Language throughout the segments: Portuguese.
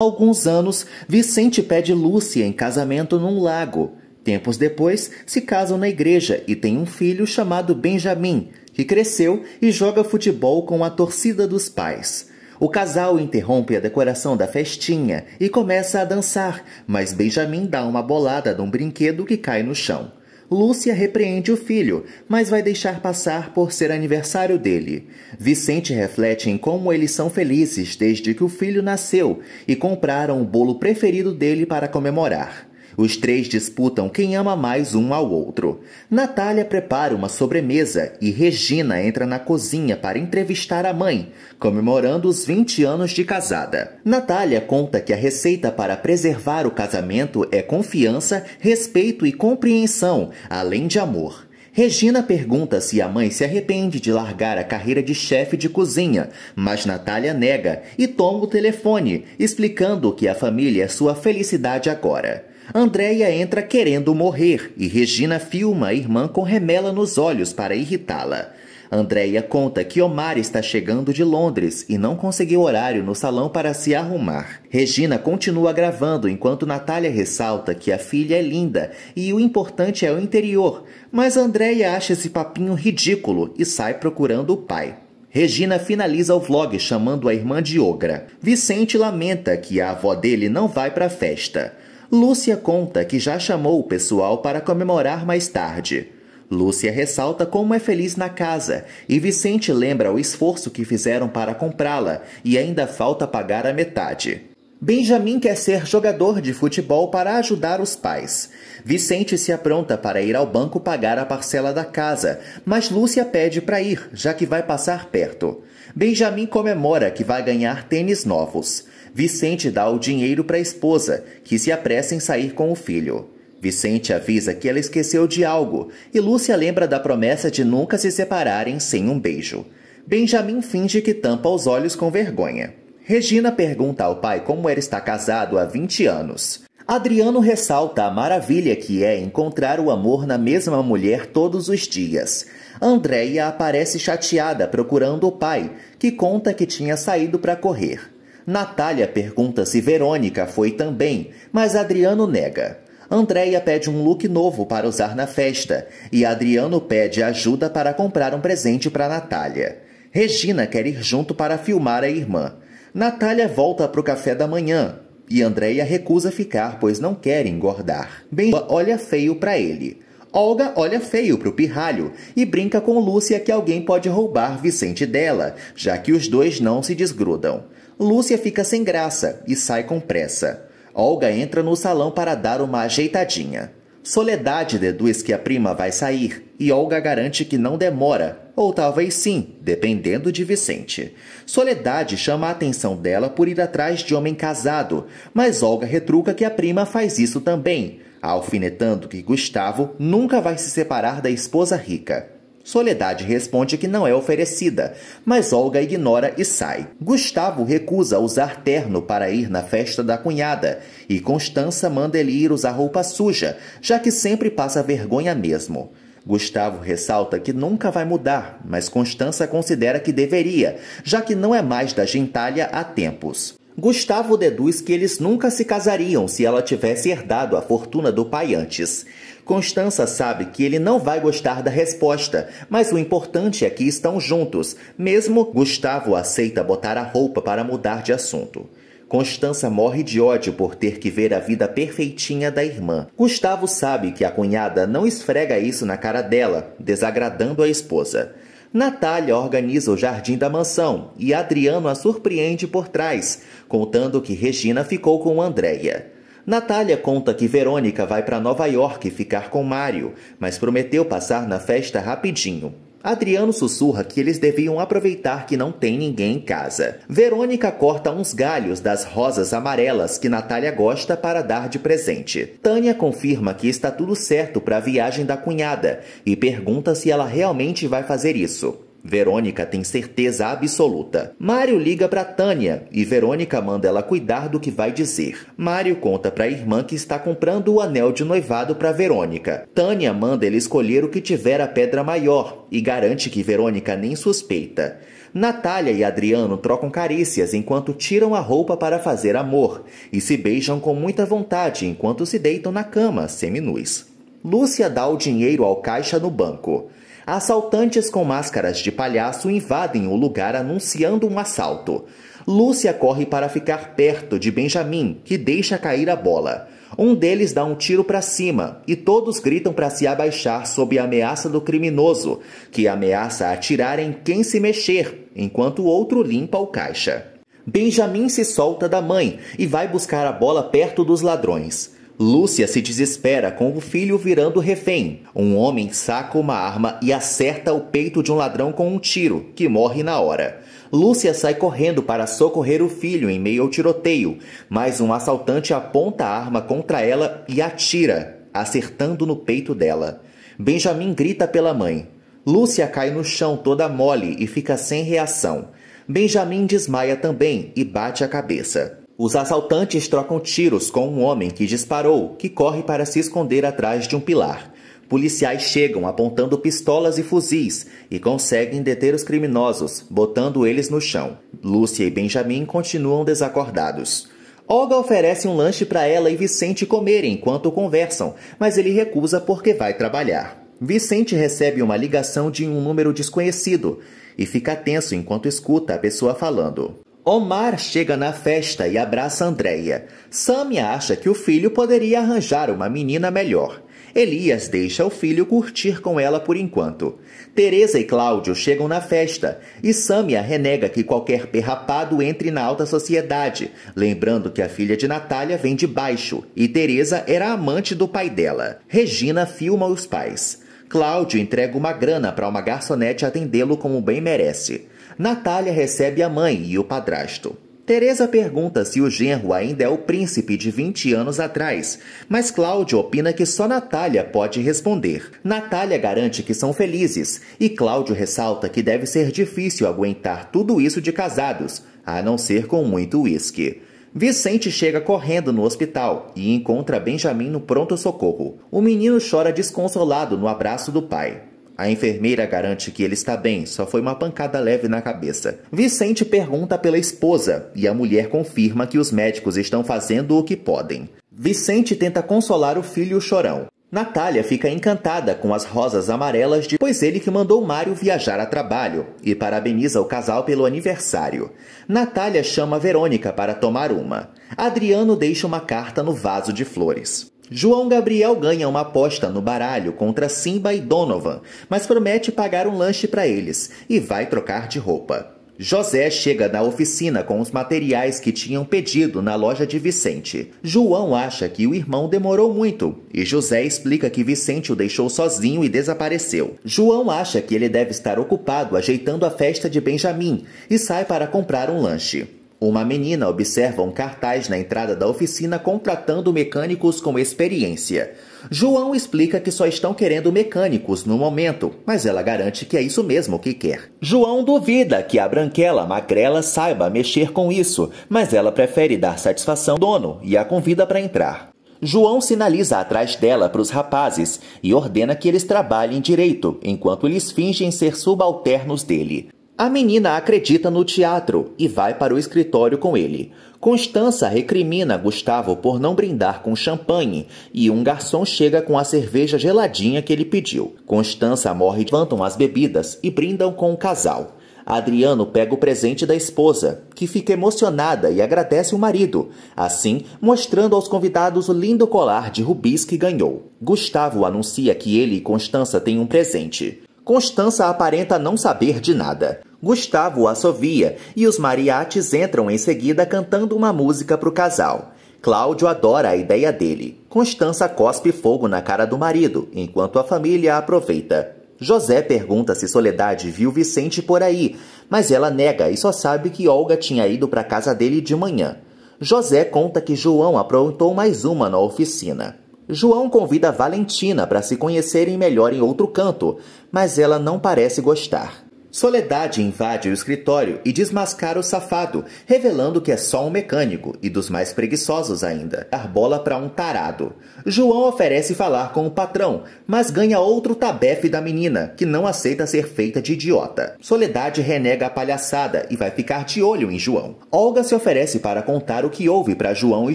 alguns anos, Vicente pede Lúcia em casamento num lago. Tempos depois, se casam na igreja e têm um filho chamado Benjamin, que cresceu e joga futebol com a torcida dos pais. O casal interrompe a decoração da festinha e começa a dançar, mas Benjamin dá uma bolada de um brinquedo que cai no chão. Lúcia repreende o filho, mas vai deixar passar por ser aniversário dele. Vicente reflete em como eles são felizes desde que o filho nasceu e compraram o bolo preferido dele para comemorar. Os três disputam quem ama mais um ao outro. Natália prepara uma sobremesa e Regina entra na cozinha para entrevistar a mãe, comemorando os 20 anos de casada. Natália conta que a receita para preservar o casamento é confiança, respeito e compreensão, além de amor. Regina pergunta se a mãe se arrepende de largar a carreira de chefe de cozinha, mas Natália nega e toma o telefone, explicando que a família é sua felicidade agora. Andréia entra querendo morrer e Regina filma a irmã com remela nos olhos para irritá-la. Andréia conta que Omar está chegando de Londres e não conseguiu horário no salão para se arrumar. Regina continua gravando enquanto Natália ressalta que a filha é linda e o importante é o interior, mas Andréia acha esse papinho ridículo e sai procurando o pai. Regina finaliza o vlog chamando a irmã de ogra. Vicente lamenta que a avó dele não vai para a festa. Lúcia conta que já chamou o pessoal para comemorar mais tarde. Lúcia ressalta como é feliz na casa e Vicente lembra o esforço que fizeram para comprá-la e ainda falta pagar a metade. Benjamin quer ser jogador de futebol para ajudar os pais. Vicente se apronta para ir ao banco pagar a parcela da casa, mas Lúcia pede para ir, já que vai passar perto. Benjamin comemora que vai ganhar tênis novos. Vicente dá o dinheiro para a esposa, que se apressa em sair com o filho. Vicente avisa que ela esqueceu de algo e Lúcia lembra da promessa de nunca se separarem sem um beijo. Benjamin finge que tampa os olhos com vergonha. Regina pergunta ao pai como era estar casado há 20 anos. Adriano ressalta a maravilha que é encontrar o amor na mesma mulher todos os dias. Andréia aparece chateada procurando o pai, que conta que tinha saído para correr. Natália pergunta se Verônica foi também, mas Adriano nega. Andréia pede um look novo para usar na festa e Adriano pede ajuda para comprar um presente para Natália. Regina quer ir junto para filmar a irmã. Natália volta para o café da manhã e Andréia recusa ficar, pois não quer engordar. Bem, olha feio para ele. Olga olha feio para o pirralho e brinca com Lúcia que alguém pode roubar Vicente dela, já que os dois não se desgrudam. Lúcia fica sem graça e sai com pressa. Olga entra no salão para dar uma ajeitadinha. Soledade deduz que a prima vai sair e Olga garante que não demora, ou talvez sim, dependendo de Vicente. Soledade chama a atenção dela por ir atrás de homem casado, mas Olga retruca que a prima faz isso também, alfinetando que Gustavo nunca vai se separar da esposa rica. Soledade responde que não é oferecida, mas Olga ignora e sai. Gustavo recusa usar terno para ir na festa da cunhada e Constança manda ele ir usar roupa suja, já que sempre passa vergonha mesmo. Gustavo ressalta que nunca vai mudar, mas Constança considera que deveria, já que não é mais da gentalha há tempos. Gustavo deduz que eles nunca se casariam se ela tivesse herdado a fortuna do pai antes. Constança sabe que ele não vai gostar da resposta, mas o importante é que estão juntos. Mesmo Gustavo aceita botar a roupa para mudar de assunto. Constança morre de ódio por ter que ver a vida perfeitinha da irmã. Gustavo sabe que a cunhada não esfrega isso na cara dela, desagradando a esposa. Natália organiza o jardim da mansão e Adriano a surpreende por trás, contando que Regina ficou com Andréia. Natália conta que Verônica vai para Nova York ficar com Mário, mas prometeu passar na festa rapidinho. Adriano sussurra que eles deviam aproveitar que não tem ninguém em casa. Verônica corta uns galhos das rosas amarelas que Natália gosta para dar de presente. Tânia confirma que está tudo certo para a viagem da cunhada e pergunta se ela realmente vai fazer isso. Verônica tem certeza absoluta. Mário liga para Tânia e Verônica manda ela cuidar do que vai dizer. Mário conta para a irmã que está comprando o anel de noivado para Verônica. Tânia manda ele escolher o que tiver a pedra maior e garante que Verônica nem suspeita. Natália e Adriano trocam carícias enquanto tiram a roupa para fazer amor e se beijam com muita vontade enquanto se deitam na cama, seminus. Lúcia dá o dinheiro ao caixa no banco assaltantes com máscaras de palhaço invadem o lugar anunciando um assalto. Lúcia corre para ficar perto de Benjamin, que deixa cair a bola. Um deles dá um tiro para cima e todos gritam para se abaixar sob a ameaça do criminoso, que ameaça atirar em quem se mexer, enquanto o outro limpa o caixa. Benjamin se solta da mãe e vai buscar a bola perto dos ladrões. Lúcia se desespera com o filho virando refém. Um homem saca uma arma e acerta o peito de um ladrão com um tiro, que morre na hora. Lúcia sai correndo para socorrer o filho em meio ao tiroteio, mas um assaltante aponta a arma contra ela e atira, acertando no peito dela. Benjamin grita pela mãe. Lúcia cai no chão toda mole e fica sem reação. Benjamin desmaia também e bate a cabeça. Os assaltantes trocam tiros com um homem que disparou, que corre para se esconder atrás de um pilar. Policiais chegam apontando pistolas e fuzis e conseguem deter os criminosos, botando eles no chão. Lúcia e Benjamin continuam desacordados. Olga oferece um lanche para ela e Vicente comerem enquanto conversam, mas ele recusa porque vai trabalhar. Vicente recebe uma ligação de um número desconhecido e fica tenso enquanto escuta a pessoa falando. Omar chega na festa e abraça Andréia. Samia acha que o filho poderia arranjar uma menina melhor. Elias deixa o filho curtir com ela por enquanto. Teresa e Cláudio chegam na festa e Samia renega que qualquer perrapado entre na alta sociedade, lembrando que a filha de Natália vem de baixo e Teresa era amante do pai dela. Regina filma os pais. Cláudio entrega uma grana para uma garçonete atendê-lo como bem merece. Natália recebe a mãe e o padrasto. Teresa pergunta se o genro ainda é o príncipe de 20 anos atrás, mas Cláudio opina que só Natália pode responder. Natália garante que são felizes e Cláudio ressalta que deve ser difícil aguentar tudo isso de casados, a não ser com muito uísque. Vicente chega correndo no hospital e encontra Benjamin no pronto-socorro. O menino chora desconsolado no abraço do pai. A enfermeira garante que ele está bem, só foi uma pancada leve na cabeça. Vicente pergunta pela esposa e a mulher confirma que os médicos estão fazendo o que podem. Vicente tenta consolar o filho chorão. Natália fica encantada com as rosas amarelas de pois ele que mandou Mário viajar a trabalho e parabeniza o casal pelo aniversário. Natália chama Verônica para tomar uma. Adriano deixa uma carta no vaso de flores. João Gabriel ganha uma aposta no baralho contra Simba e Donovan, mas promete pagar um lanche para eles e vai trocar de roupa. José chega na oficina com os materiais que tinham pedido na loja de Vicente. João acha que o irmão demorou muito e José explica que Vicente o deixou sozinho e desapareceu. João acha que ele deve estar ocupado ajeitando a festa de Benjamin e sai para comprar um lanche. Uma menina observa um cartaz na entrada da oficina contratando mecânicos com experiência. João explica que só estão querendo mecânicos no momento, mas ela garante que é isso mesmo que quer. João duvida que a branquela magrela saiba mexer com isso, mas ela prefere dar satisfação ao dono e a convida para entrar. João sinaliza atrás dela para os rapazes e ordena que eles trabalhem direito, enquanto eles fingem ser subalternos dele. A menina acredita no teatro e vai para o escritório com ele. Constança recrimina Gustavo por não brindar com champanhe e um garçom chega com a cerveja geladinha que ele pediu. Constança morre, levantam as bebidas e brindam com o casal. Adriano pega o presente da esposa, que fica emocionada e agradece o marido, assim mostrando aos convidados o lindo colar de rubis que ganhou. Gustavo anuncia que ele e Constança têm um presente. Constança aparenta não saber de nada. Gustavo assovia e os mariates entram em seguida cantando uma música para o casal. Cláudio adora a ideia dele. Constança cospe fogo na cara do marido, enquanto a família aproveita. José pergunta se Soledade viu Vicente por aí, mas ela nega e só sabe que Olga tinha ido para casa dele de manhã. José conta que João aprontou mais uma na oficina. João convida Valentina para se conhecerem melhor em outro canto, mas ela não parece gostar. Soledade invade o escritório e desmascara o safado, revelando que é só um mecânico e dos mais preguiçosos ainda. Dar bola para um tarado. João oferece falar com o patrão, mas ganha outro tabefe da menina, que não aceita ser feita de idiota. Soledade renega a palhaçada e vai ficar de olho em João. Olga se oferece para contar o que houve para João e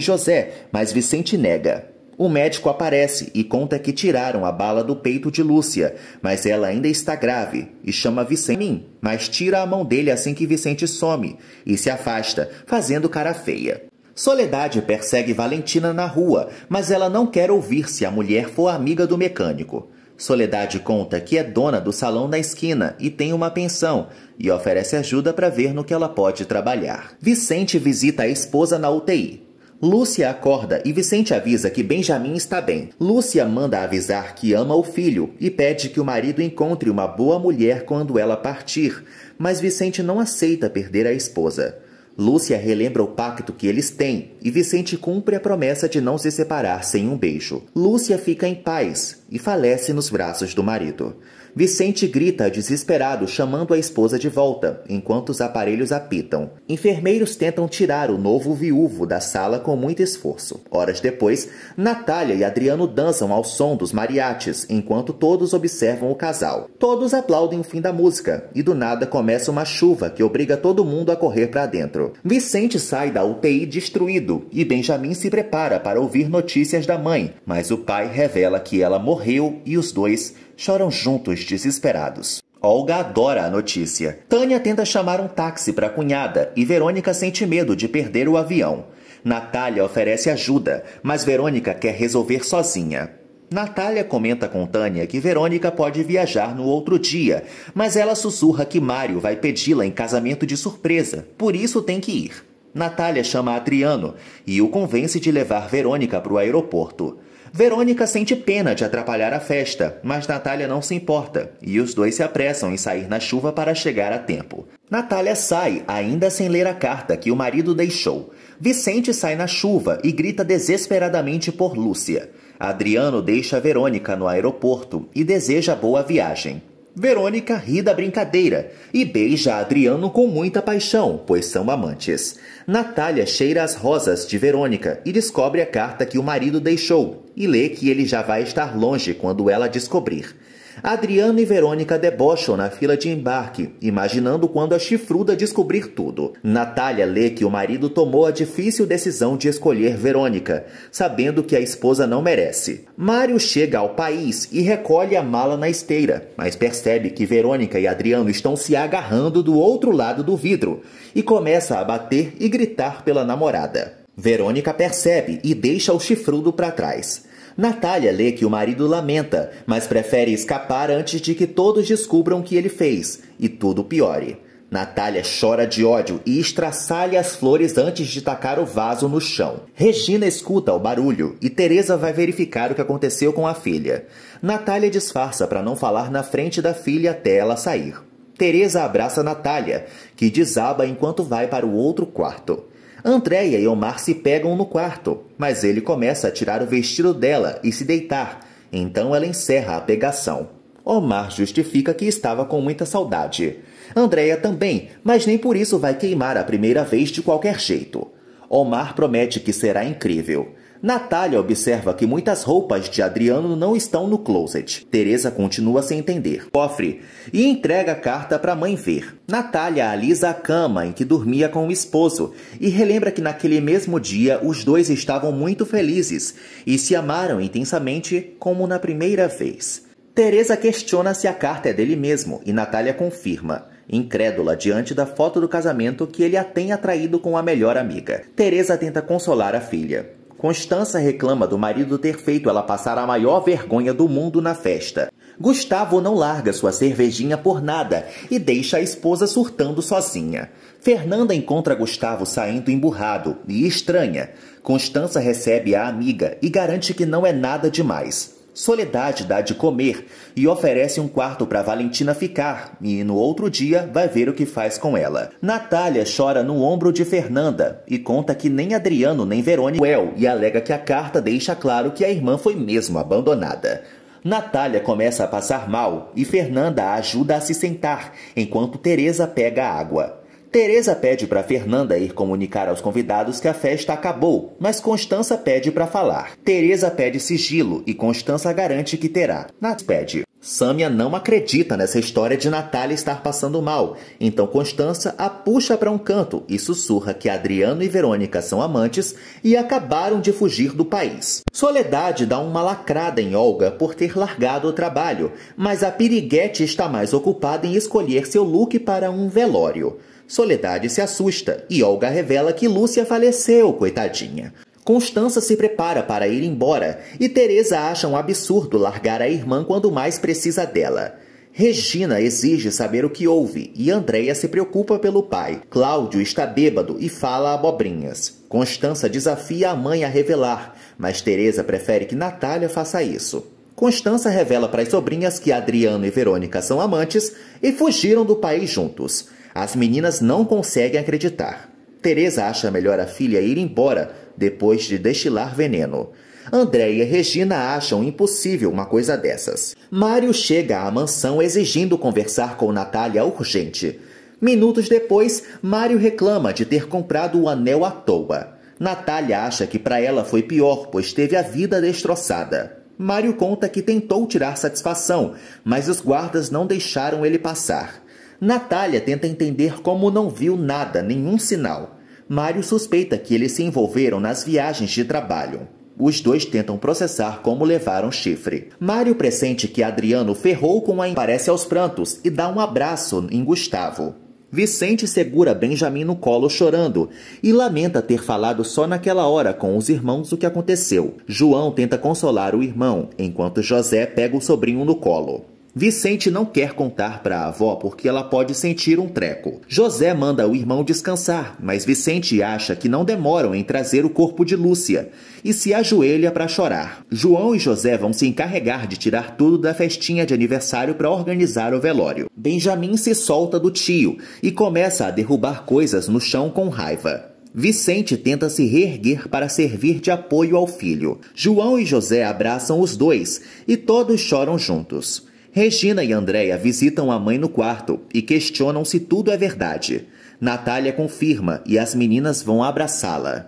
José, mas Vicente nega. O médico aparece e conta que tiraram a bala do peito de Lúcia, mas ela ainda está grave e chama Vicente mim, mas tira a mão dele assim que Vicente some e se afasta, fazendo cara feia. Soledade persegue Valentina na rua, mas ela não quer ouvir se a mulher for amiga do mecânico. Soledade conta que é dona do salão na esquina e tem uma pensão, e oferece ajuda para ver no que ela pode trabalhar. Vicente visita a esposa na UTI, Lúcia acorda e Vicente avisa que Benjamin está bem. Lúcia manda avisar que ama o filho e pede que o marido encontre uma boa mulher quando ela partir, mas Vicente não aceita perder a esposa. Lúcia relembra o pacto que eles têm e Vicente cumpre a promessa de não se separar sem um beijo. Lúcia fica em paz e falece nos braços do marido. Vicente grita desesperado, chamando a esposa de volta, enquanto os aparelhos apitam. Enfermeiros tentam tirar o novo viúvo da sala com muito esforço. Horas depois, Natália e Adriano dançam ao som dos mariates, enquanto todos observam o casal. Todos aplaudem o fim da música, e do nada começa uma chuva que obriga todo mundo a correr para dentro. Vicente sai da UTI destruído e Benjamin se prepara para ouvir notícias da mãe, mas o pai revela que ela morreu e os dois choram juntos desesperados. Olga adora a notícia. Tânia tenta chamar um táxi para a cunhada e Verônica sente medo de perder o avião. Natália oferece ajuda, mas Verônica quer resolver sozinha. Natália comenta com Tânia que Verônica pode viajar no outro dia, mas ela sussurra que Mário vai pedi-la em casamento de surpresa, por isso tem que ir. Natália chama Adriano e o convence de levar Verônica para o aeroporto. Verônica sente pena de atrapalhar a festa, mas Natália não se importa e os dois se apressam em sair na chuva para chegar a tempo. Natália sai, ainda sem ler a carta que o marido deixou. Vicente sai na chuva e grita desesperadamente por Lúcia. Adriano deixa Verônica no aeroporto e deseja boa viagem. Verônica ri da brincadeira e beija Adriano com muita paixão, pois são amantes. Natália cheira as rosas de Verônica e descobre a carta que o marido deixou e lê que ele já vai estar longe quando ela descobrir. Adriano e Verônica debocham na fila de embarque, imaginando quando a chifruda descobrir tudo. Natália lê que o marido tomou a difícil decisão de escolher Verônica, sabendo que a esposa não merece. Mário chega ao país e recolhe a mala na esteira, mas percebe que Verônica e Adriano estão se agarrando do outro lado do vidro e começa a bater e gritar pela namorada. Verônica percebe e deixa o chifrudo para trás. Natália lê que o marido lamenta, mas prefere escapar antes de que todos descubram o que ele fez e tudo piore. Natália chora de ódio e estraçalha as flores antes de tacar o vaso no chão. Regina escuta o barulho e Teresa vai verificar o que aconteceu com a filha. Natália disfarça para não falar na frente da filha até ela sair. Teresa abraça Natália, que desaba enquanto vai para o outro quarto. Andréia e Omar se pegam no quarto, mas ele começa a tirar o vestido dela e se deitar, então ela encerra a pegação. Omar justifica que estava com muita saudade. Andréia também, mas nem por isso vai queimar a primeira vez de qualquer jeito. Omar promete que será incrível. Natália observa que muitas roupas de Adriano não estão no closet. Teresa continua sem entender. Cofre e entrega a carta para a mãe ver. Natália alisa a cama em que dormia com o esposo e relembra que naquele mesmo dia os dois estavam muito felizes e se amaram intensamente como na primeira vez. Teresa questiona se a carta é dele mesmo e Natália confirma incrédula diante da foto do casamento que ele a tem atraído com a melhor amiga. Teresa tenta consolar a filha. Constança reclama do marido ter feito ela passar a maior vergonha do mundo na festa. Gustavo não larga sua cervejinha por nada e deixa a esposa surtando sozinha. Fernanda encontra Gustavo saindo emburrado e estranha. Constança recebe a amiga e garante que não é nada demais. Soledade dá de comer e oferece um quarto para Valentina ficar, e no outro dia vai ver o que faz com ela. Natália chora no ombro de Fernanda e conta que nem Adriano nem Verônica well e alega que a carta deixa claro que a irmã foi mesmo abandonada. Natália começa a passar mal e Fernanda a ajuda a se sentar, enquanto Teresa pega água. Teresa pede para Fernanda ir comunicar aos convidados que a festa acabou, mas Constança pede para falar. Teresa pede sigilo e Constança garante que terá. Nat pede. Sâmia não acredita nessa história de Natália estar passando mal, então Constança a puxa para um canto e sussurra que Adriano e Verônica são amantes e acabaram de fugir do país. Soledade dá uma lacrada em Olga por ter largado o trabalho, mas a piriguete está mais ocupada em escolher seu look para um velório. Soledade se assusta e Olga revela que Lúcia faleceu, coitadinha. Constança se prepara para ir embora e Teresa acha um absurdo largar a irmã quando mais precisa dela. Regina exige saber o que houve e Andreia se preocupa pelo pai. Cláudio está bêbado e fala abobrinhas. Constança desafia a mãe a revelar, mas Teresa prefere que Natália faça isso. Constança revela para as sobrinhas que Adriano e Verônica são amantes e fugiram do país juntos. As meninas não conseguem acreditar. Teresa acha melhor a filha ir embora depois de destilar veneno. Andréia e Regina acham impossível uma coisa dessas. Mário chega à mansão exigindo conversar com Natália urgente. Minutos depois, Mário reclama de ter comprado o anel à toa. Natália acha que para ela foi pior, pois teve a vida destroçada. Mário conta que tentou tirar satisfação, mas os guardas não deixaram ele passar. Natália tenta entender como não viu nada, nenhum sinal. Mário suspeita que eles se envolveram nas viagens de trabalho. Os dois tentam processar como levaram chifre. Mário pressente que Adriano ferrou com a parece aos prantos e dá um abraço em Gustavo. Vicente segura Benjamin no colo chorando e lamenta ter falado só naquela hora com os irmãos o que aconteceu. João tenta consolar o irmão, enquanto José pega o sobrinho no colo. Vicente não quer contar para a avó porque ela pode sentir um treco. José manda o irmão descansar, mas Vicente acha que não demoram em trazer o corpo de Lúcia e se ajoelha para chorar. João e José vão se encarregar de tirar tudo da festinha de aniversário para organizar o velório. Benjamin se solta do tio e começa a derrubar coisas no chão com raiva. Vicente tenta se reerguer para servir de apoio ao filho. João e José abraçam os dois e todos choram juntos. Regina e Andréia visitam a mãe no quarto e questionam se tudo é verdade. Natália confirma e as meninas vão abraçá-la.